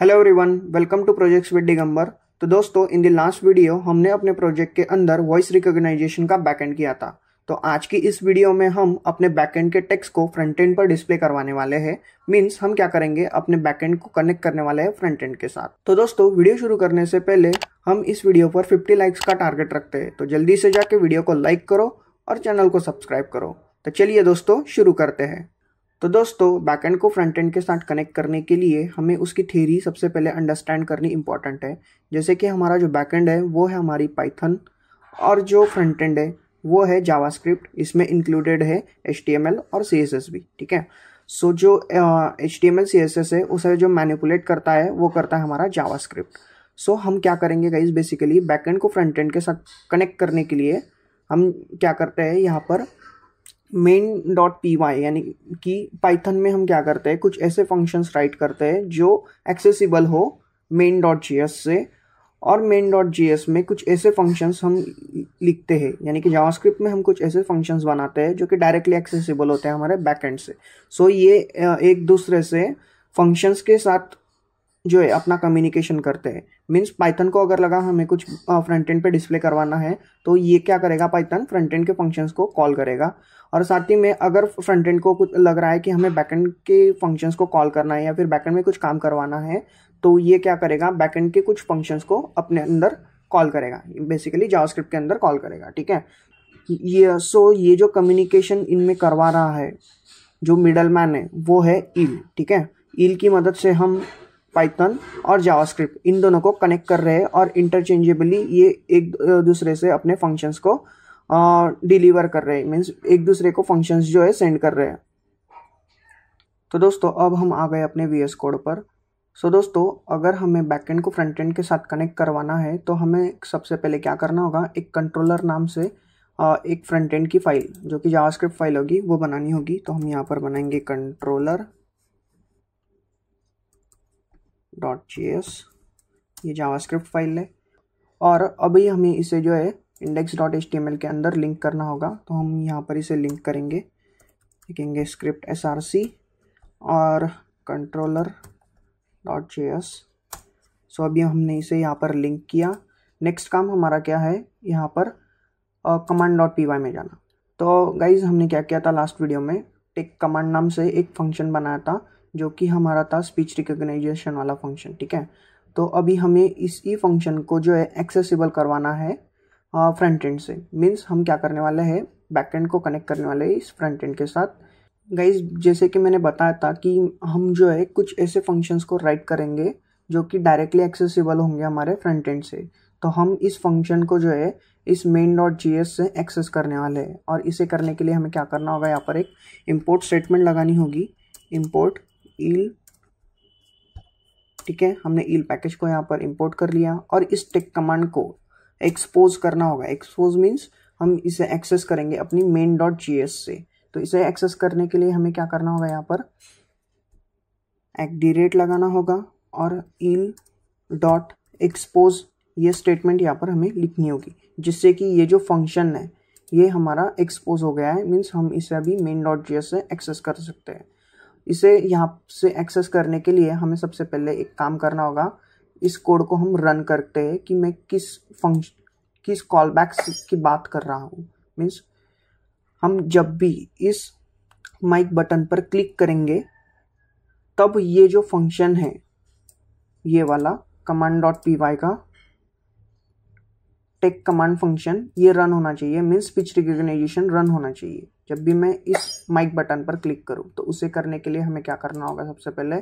Hello everyone welcome to projects with Digambar तो दोस्तों in the last video हमने अपने प्रोजेक्ट के अंदर वॉइस रिकॉग्नाइजेशन का बैकएंड किया था तो आज की इस वीडियो में हम अपने बैकएंड के टेक्स्ट को फ्रंट एंड पर डिस्प्ले करवाने वाले हैं मींस हम क्या करेंगे अपने बैकएंड को कनेक्ट करने वाले हैं फ्रंट एंड के साथ तो दोस्तों वीडियो शुरू करने से पहले हम इस वीडियो पर फिफ्टी लाइक्स का टारगेट रखते हैं तो जल्दी से जाके वीडियो को लाइक करो और चैनल को सब्सक्राइब करो तो चलिए दोस्तों शुरू करते हैं तो दोस्तों बैकएंड को फ्रंट एंड के साथ कनेक्ट करने के लिए हमें उसकी थेरी सबसे पहले अंडरस्टैंड करनी इंपॉर्टेंट है जैसे कि हमारा जो बैकएंड है वो है हमारी पाइथन और जो फ्रंट एंड है वो है जावास्क्रिप्ट इसमें इंक्लूडेड है एच और सी भी ठीक है सो जो H T M L C S S है उसे जो मैनिपुलेट करता है वो करता है हमारा जावास्क्रिप्ट सो so, हम क्या करेंगे गाइज बेसिकली बैकएंड को फ्रंट एंड के साथ कनेक्ट करने के लिए हम क्या करते हैं यहाँ पर मेन डॉट पी वाई यानी कि पाइथन में हम क्या करते हैं कुछ ऐसे फंक्शंस राइट करते हैं जो एक्सेसिबल हो मेन डॉट जी एस से और मेन डॉट जी एस में कुछ ऐसे फंक्शंस हम लिखते हैं यानी कि जावास्क्रिप्ट में हम कुछ ऐसे फंक्शंस बनाते हैं जो कि डायरेक्टली एक्सेसिबल होते हैं हमारे बैकएंड से सो so, ये एक दूसरे से फंक्शंस के साथ जो है अपना कम्युनिकेशन करते हैं मीन्स पाइथन को अगर लगा हमें कुछ फ्रंट एंड पे डिस्प्ले करवाना है तो ये क्या करेगा पाइथन फ्रंट एंड के फंक्शंस को कॉल करेगा और साथ ही में अगर फ्रंट एंड को कुछ लग रहा है कि हमें बैकेंड के फंक्शंस को कॉल करना है या फिर बैकेंड में कुछ काम करवाना है तो ये क्या करेगा बैकेंड के कुछ फंक्शंस को अपने अंदर कॉल करेगा बेसिकली जावास्क्रिप्ट के अंदर कॉल करेगा ठीक है ये सो ये जो कम्युनिकेशन इनमें करवा रहा है जो मिडल मैन है वो है ईल ठीक है ईल की मदद से हम पाइथन और जावास्क्रिप्ट इन दोनों को कनेक्ट कर रहे हैं और इंटरचेंजेबली ये एक दूसरे से अपने फंक्शंस को डिलीवर कर रहे हैं मीन्स एक दूसरे को फंक्शंस जो है सेंड कर रहे हैं तो दोस्तों अब हम आ गए अपने वी कोड पर सो so दोस्तों अगर हमें बैकएंड को फ्रंट एंड के साथ कनेक्ट करवाना है तो हमें सबसे पहले क्या करना होगा एक कंट्रोलर नाम से एक फ्रंट एंड की फाइल जो कि जावास्क्रिप्ट फाइल होगी वो बनानी होगी तो हम यहाँ पर बनाएंगे कंट्रोलर डॉट जे एस ये जावास्क्रिप्ट फाइल है और अभी हमें इसे जो है इंडेक्स डॉट एच के अंदर लिंक करना होगा तो हम यहाँ पर इसे लिंक करेंगे लिखेंगे स्क्रिप्ट एस आर सी और controller dot J S so अभी हमने इसे यहाँ पर लिंक किया नेक्स्ट काम हमारा क्या है यहाँ पर कमांड डॉट पी वाई में जाना तो गाइज हमने क्या किया था लास्ट वीडियो में टेक कमांड नाम से एक फंक्शन बनाया था जो कि हमारा था स्पीच रिकोगनाइजेशन वाला फंक्शन ठीक है तो अभी हमें इस ई e फंक्शन को जो है एक्सेसिबल करवाना है फ्रंट एंड से मीन्स हम क्या करने वाले हैं बैक एंड को कनेक्ट करने वाले इस फ्रंट एंड के साथ गाइज जैसे कि मैंने बताया था कि हम जो है कुछ ऐसे फंक्शंस को राइट करेंगे जो कि डायरेक्टली एक्सेसिबल होंगे हमारे फ्रंट एंड से तो हम इस फंक्शन को जो है इस मेन डॉट जी एस से एक्सेस करने वाले हैं और इसे करने के लिए हमें क्या करना होगा यहाँ पर एक इम्पोर्ट स्टेटमेंट लगानी होगी इम्पोर्ट ईल ठीक है हमने ईल पैकेज को यहाँ पर इंपोर्ट कर लिया और इस टेक कमांड को एक्सपोज करना होगा एक्सपोज मीन्स हम इसे एक्सेस करेंगे अपनी मेन डॉट जी से तो इसे एक्सेस करने के लिए हमें क्या करना होगा यहाँ पर एट डी रेट लगाना होगा और ईल डॉट एक्सपोज ये स्टेटमेंट यहाँ पर हमें लिखनी होगी जिससे कि ये जो फंक्शन है ये हमारा एक्सपोज हो गया है मीन्स हम इसे अभी मेन डॉट जी से एक्सेस कर सकते हैं इसे यहाँ से एक्सेस करने के लिए हमें सबसे पहले एक काम करना होगा इस कोड को हम रन करते हैं कि मैं किस फंक्श किस कॉल बैक्स की बात कर रहा हूँ मीन्स हम जब भी इस माइक बटन पर क्लिक करेंगे तब ये जो फंक्शन है ये वाला कमांड डॉट पी वाई का टेक कमांड फंक्शन ये रन होना चाहिए मीन्स पिच रिकोगनाइजेशन रन होना चाहिए जब भी मैं इस माइक बटन पर क्लिक करूँ तो उसे करने के लिए हमें क्या करना होगा सबसे पहले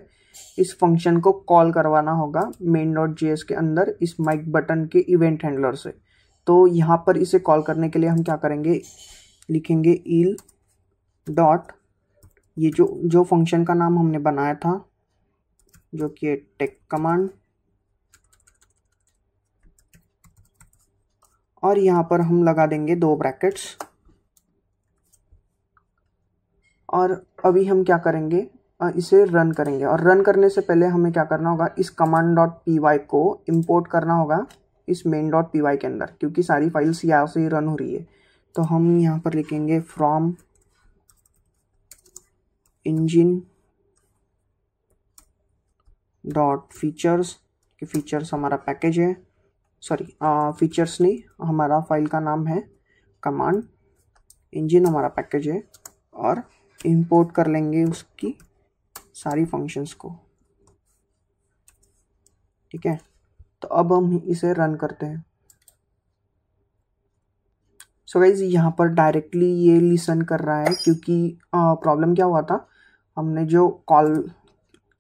इस फंक्शन को कॉल करवाना होगा मेन डॉट जी के अंदर इस माइक बटन के इवेंट हैंडलर से तो यहाँ पर इसे कॉल करने के लिए हम क्या करेंगे लिखेंगे ईल डॉट ये जो जो फंक्शन का नाम हमने बनाया था जो कि टेक कमांड और यहाँ पर हम लगा देंगे दो ब्रैकेट्स और अभी हम क्या करेंगे इसे रन करेंगे और रन करने से पहले हमें क्या करना होगा इस कमांड डॉट पी वाई को इम्पोर्ट करना होगा इस मेन डॉट पी वाई के अंदर क्योंकि सारी फाइल्स यहाँ से ही रन हो रही है तो हम यहाँ पर लिखेंगे फ्रॉम इंजिन डॉट फीचर्स कि फीचर्स हमारा पैकेज है सॉरी फीचर्स नहीं हमारा फाइल का नाम है कमांड इंजिन हमारा पैकेज है और इंपोर्ट कर लेंगे उसकी सारी फंक्शंस को ठीक है तो अब हम इसे रन करते हैं सो गाइज यहाँ पर डायरेक्टली ये लिसन कर रहा है क्योंकि प्रॉब्लम क्या हुआ था हमने जो कॉल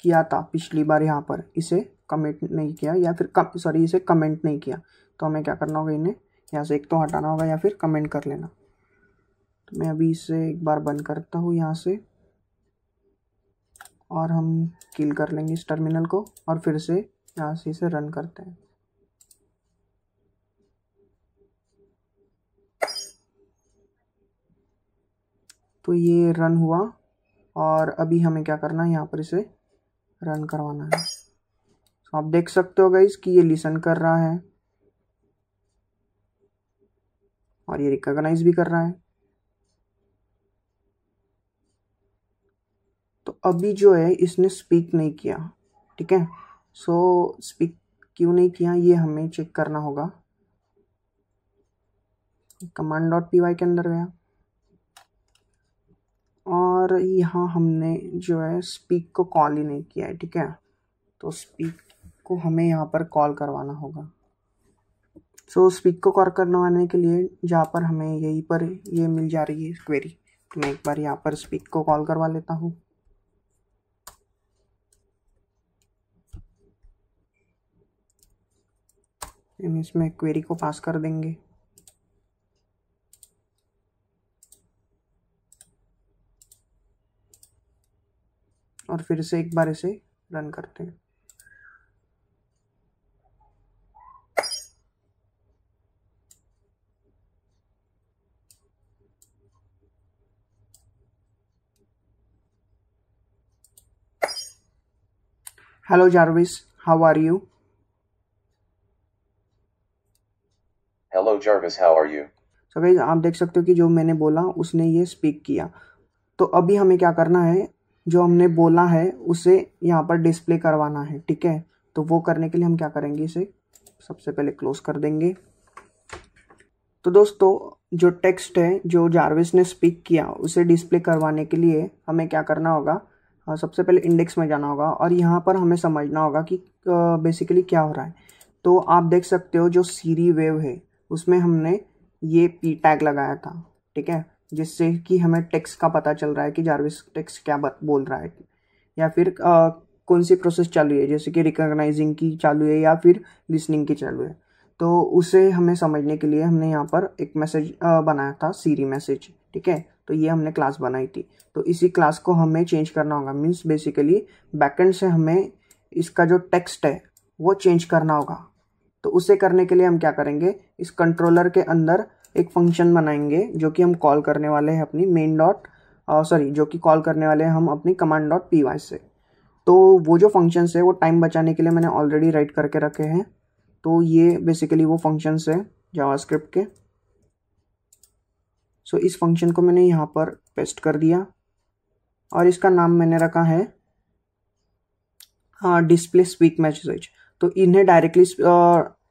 किया था पिछली बार यहाँ पर इसे कमेंट नहीं किया या फिर सॉरी इसे कमेंट नहीं किया तो हमें क्या करना होगा इन्हें यहाँ से एक तो हटाना होगा या फिर कमेंट कर लेना तो मैं अभी इसे एक बार बंद करता हूँ यहाँ से और हम किल कर लेंगे इस टर्मिनल को और फिर से यहाँ से इसे रन करते हैं तो ये रन हुआ और अभी हमें क्या करना है यहाँ पर इसे रन करवाना है तो आप देख सकते हो गई कि ये लिसन कर रहा है और ये रिकॉग्नाइज भी कर रहा है तो अभी जो है इसने स्पीक नहीं किया ठीक है सो स्पीक क्यों नहीं किया ये हमें चेक करना होगा कमांड डॉट पी वाई के अंदर गया और यहाँ हमने जो है स्पीक को कॉल ही नहीं किया है ठीक है तो स्पीक को हमें यहाँ पर कॉल करवाना होगा सो so, स्पीक को कॉल करवाने के लिए जहाँ पर हमें यहीं पर ये मिल जा रही है क्वेरी तो मैं एक बार यहाँ पर स्पीक को कॉल करवा लेता हूँ एंड इसमें क्वेरी को पास कर देंगे और फिर से एक बार इसे रन करते हैं hello Jarvis how are you Jarvis, how are you? So तो guys, आप देख सकते हो कि जो मैंने बोला उसने ये स्पीक किया तो अभी हमें क्या करना है जो हमने बोला है उसे यहाँ पर डिस्प्ले करवाना है ठीक है तो वो करने के लिए हम क्या करेंगे इसे सबसे पहले क्लोज कर देंगे तो दोस्तों जो टेक्स्ट है जो जारविस ने स्पीक किया उसे डिस्प्ले करवाने के लिए हमें क्या करना होगा हाँ, सबसे पहले इंडेक्स में जाना होगा और यहाँ पर हमें समझना होगा कि बेसिकली क्या हो रहा है तो आप देख सकते हो जो सीरी वेव है उसमें हमने ये पी टैग लगाया था ठीक है जिससे कि हमें टेक्स का पता चल रहा है कि जारविस टेक्स क्या बोल रहा है या फिर आ, कौन सी प्रोसेस चालू है जैसे कि रिकॉग्नाइजिंग की चालू है या फिर लिसनिंग की चालू है तो उसे हमें समझने के लिए हमने यहाँ पर एक मैसेज बनाया था सीरी मैसेज ठीक है तो ये हमने क्लास बनाई थी तो इसी क्लास को हमें चेंज करना होगा मीन्स बेसिकली बैकेंड से हमें इसका जो टेक्स्ट है वो चेंज करना होगा तो उसे करने के लिए हम क्या करेंगे इस कंट्रोलर के अंदर एक फंक्शन बनाएंगे जो कि हम कॉल करने वाले हैं अपनी मेन डॉट सॉरी जो कि कॉल करने वाले हैं हम अपनी कमांड डॉट पी वाई से तो वो जो फंक्शंस है वो टाइम बचाने के लिए मैंने ऑलरेडी राइट करके रखे हैं तो ये बेसिकली वो फंक्शंस है जावास्क्रिप्ट के सो so, इस फंक्शन को मैंने यहाँ पर पेस्ट कर दिया और इसका नाम मैंने रखा है डिस्प्ले स्पीक मैसेज तो इन्हें डायरेक्टली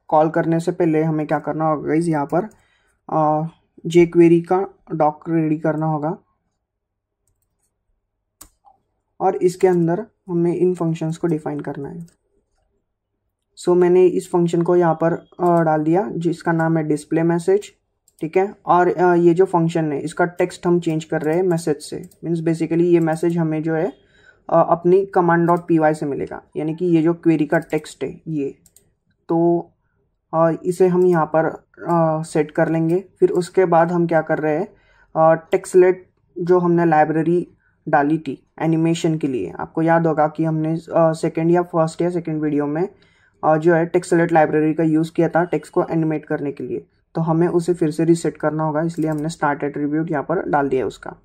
कॉल करने से पहले हमें क्या करना होगा गाइज यहाँ पर जे क्वेरी का डॉक रेडी करना होगा और इसके अंदर हमें इन फंक्शंस को डिफाइन करना है सो so, मैंने इस फंक्शन को यहाँ पर डाल दिया जिसका नाम है डिस्प्ले मैसेज ठीक है और ये जो फंक्शन है इसका टेक्स्ट हम चेंज कर रहे हैं मैसेज से मीन्स बेसिकली ये मैसेज हमें जो है अपनी कमांड डॉट पी वाई से मिलेगा यानी कि ये जो क्वेरी का टेक्स्ट है ये तो और इसे हम यहाँ पर आ, सेट कर लेंगे फिर उसके बाद हम क्या कर रहे हैं टेक्सलेट जो हमने लाइब्रेरी डाली थी एनिमेशन के लिए आपको याद होगा कि हमने सेकेंड या फर्स्ट या सेकेंड वीडियो में आ, जो है टेक्सलेट लाइब्रेरी का यूज़ किया था टेक्स को एनिमेट करने के लिए तो हमें उसे फिर से रीसेट करना होगा इसलिए हमने स्टार्ट एट्रीब्यूट यहाँ पर डाल दिया उसका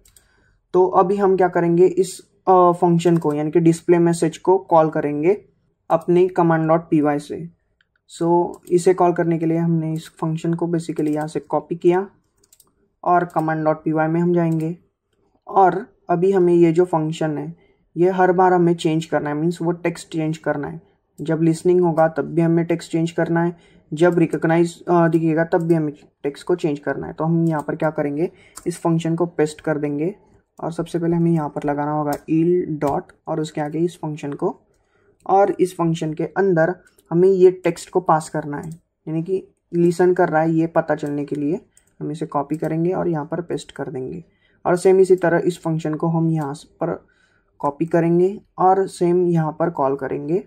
तो अभी हम क्या करेंगे इस फंक्शन को यानी कि डिस्प्ले मैसेज को कॉल करेंगे अपने कमांड डॉट पी वाई से सो so, इसे कॉल करने के लिए हमने इस फंक्शन को बेसिकली यहाँ से कॉपी किया और कमांड डॉट पी वाई में हम जाएंगे और अभी हमें ये जो फंक्शन है ये हर बार हमें चेंज करना है मीन्स वो टेक्स्ट चेंज करना है जब लिसनिंग होगा तब भी हमें टेक्स्ट चेंज करना है जब रिकोगनाइज़ दिखेगा तब भी हमें टेक्स्ट को चेंज करना है तो हम यहाँ पर क्या करेंगे इस फंक्शन को पेस्ट कर देंगे और सबसे पहले हमें यहाँ पर लगाना होगा ईल डॉट और उसके आगे इस फंक्शन को और इस फंक्शन के अंदर हमें ये टेक्स्ट को पास करना है यानी कि लिसन कर रहा है ये पता चलने के लिए हम इसे कॉपी करेंगे और यहाँ पर पेस्ट कर देंगे और सेम इसी तरह इस फंक्शन को हम यहाँ पर कॉपी करेंगे और सेम यहाँ पर कॉल करेंगे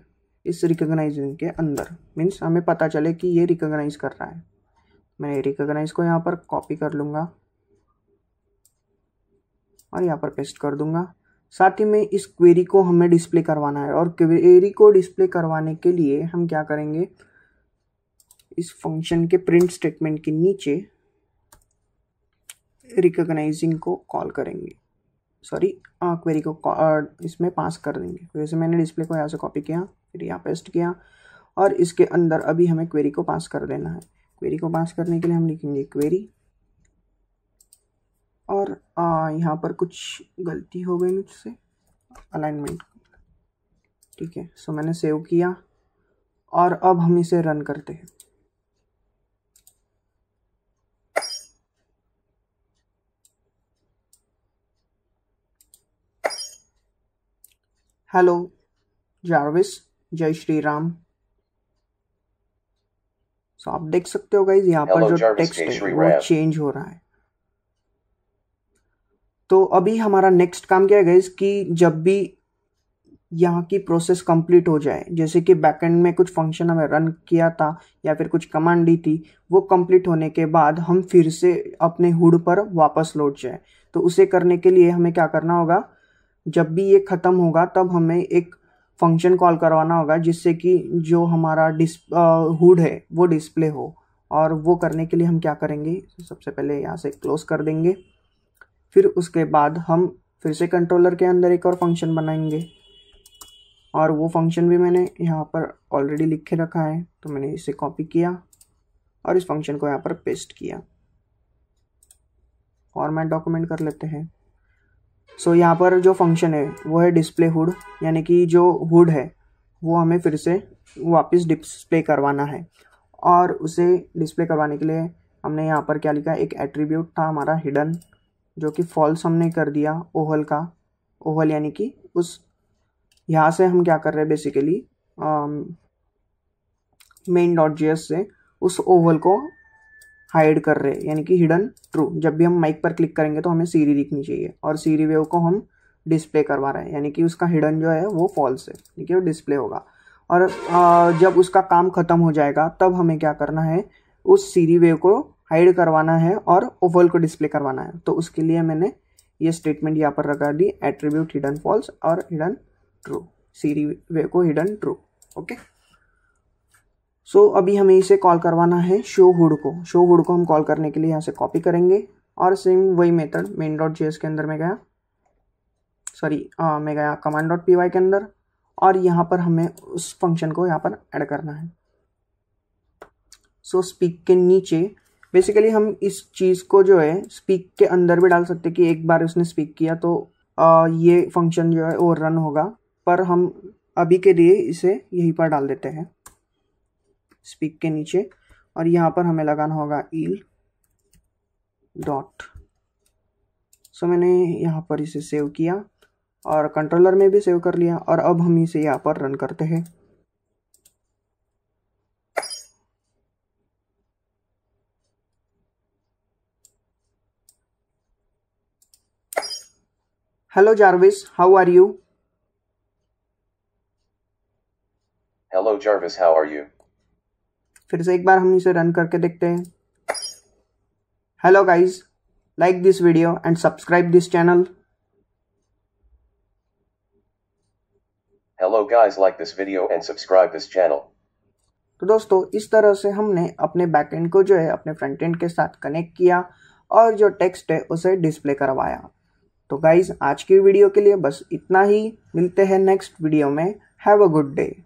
इस रिकोगनाइजिंग के अंदर मीन्स हमें पता चले कि ये रिकोगनाइज कर रहा है मैं रिकोगनाइज को यहाँ पर कॉपी कर लूँगा और यहाँ पर पेस्ट कर दूँगा साथ ही में इस क्वेरी को हमें डिस्प्ले करवाना है और क्वेरी को डिस्प्ले करवाने के लिए हम क्या करेंगे इस फंक्शन के प्रिंट स्टेटमेंट के नीचे रिकॉग्नाइजिंग को कॉल करेंगे सॉरी क्वेरी को इसमें पास कर देंगे वैसे तो मैंने डिस्प्ले को यहाँ से कॉपी किया फिर यहाँ पेस्ट किया और इसके अंदर अभी हमें क्वेरी को पास कर देना है क्वेरी को पास करने के लिए हम लिखेंगे क्वेरी और आ, यहाँ पर कुछ गलती हो गई मुझसे अलाइनमेंट ठीक है सो मैंने सेव किया और अब हम इसे रन करते हैं हेलो जारविस जय श्री राम सो आप देख सकते हो गाइज यहाँ पर जो टेक्स्ट है वो चेंज हो रहा है तो अभी हमारा नेक्स्ट काम क्या है कि जब भी यहाँ की प्रोसेस कंप्लीट हो जाए जैसे कि बैकएंड में कुछ फंक्शन हमें रन किया था या फिर कुछ कमांड दी थी वो कंप्लीट होने के बाद हम फिर से अपने हुड पर वापस लौट जाए तो उसे करने के लिए हमें क्या करना होगा जब भी ये ख़त्म होगा तब हमें एक फंक्शन कॉल करवाना होगा जिससे कि जो हमारा डिस हुड है वो डिस्प्ले हो और वो करने के लिए हम क्या करेंगे सबसे पहले यहाँ से क्लोज कर देंगे फिर उसके बाद हम फिर से कंट्रोलर के अंदर एक और फंक्शन बनाएंगे और वो फंक्शन भी मैंने यहाँ पर ऑलरेडी लिख के रखा है तो मैंने इसे कॉपी किया और इस फंक्शन को यहाँ पर पेस्ट किया और मैं डॉक्यूमेंट कर लेते हैं सो so, यहाँ पर जो फंक्शन है वो है डिस्प्ले हुड यानी कि जो हुड है वो हमें फिर से वापस डिस्प्ले करवाना है और उसे डिस्प्ले करवाने के लिए हमने यहाँ पर क्या लिखा एक एट्रीब्यूट था हमारा हिडन जो कि फॉल्स हमने कर दिया ओवल का ओवल यानी कि उस यहाँ से हम क्या कर रहे हैं बेसिकली मेन डॉट जी से उस ओवल को हाइड कर रहे हैं यानी कि हिडन ट्रू जब भी हम माइक पर क्लिक करेंगे तो हमें सीरी दिखनी चाहिए और सीरी वेव को हम डिस्प्ले करवा रहे हैं यानी कि उसका हिडन जो है वो फॉल्स है ठीक है वो डिस्प्ले होगा और आ, uh, जब उसका काम खत्म हो जाएगा तब हमें क्या करना है उस सीरी वेव को हाइड करवाना है और ओवल को डिस्प्ले करवाना है तो उसके लिए मैंने ये स्टेटमेंट यहाँ पर लगा दी एट्रीब्यूट हिडन फॉल्स और हिडन ट्रू सीरी वे को हिडन ट्रू ओके सो अभी हमें इसे कॉल करवाना है शो हुड को शो हुड को हम कॉल करने के लिए यहाँ से कॉपी करेंगे और सेम वही मेथड मेन डॉट जी के अंदर में गया सॉरी मैं गया कमांड डॉट पी के अंदर और यहाँ पर हमें उस फंक्शन को यहाँ पर ऐड करना है सो so, स्पीक के नीचे बेसिकली हम इस चीज़ को जो है स्पीक के अंदर भी डाल सकते कि एक बार उसने स्पीक किया तो आ, ये फंक्शन जो है वो रन होगा पर हम अभी के लिए इसे यहीं पर डाल देते हैं स्पीक के नीचे और यहाँ पर हमें लगाना होगा ईल डॉट सो मैंने यहाँ पर इसे सेव किया और कंट्रोलर में भी सेव कर लिया और अब हम इसे यहाँ पर रन करते हैं Hello, Jarvis. How are you? Hello, Jarvis. How are you? फिर से एक बार हम इसे रन करके देखते हैं hello guys like this video and subscribe this channel hello guys like this video and subscribe this channel तो दोस्तों इस तरह से हमने अपने बैकएंड को जो है अपने फ्रंट एंड के साथ कनेक्ट किया और जो टेक्स्ट है उसे डिस्प्ले करवाया तो गाइज आज की वीडियो के लिए बस इतना ही मिलते हैं नेक्स्ट वीडियो में हैव अ गुड डे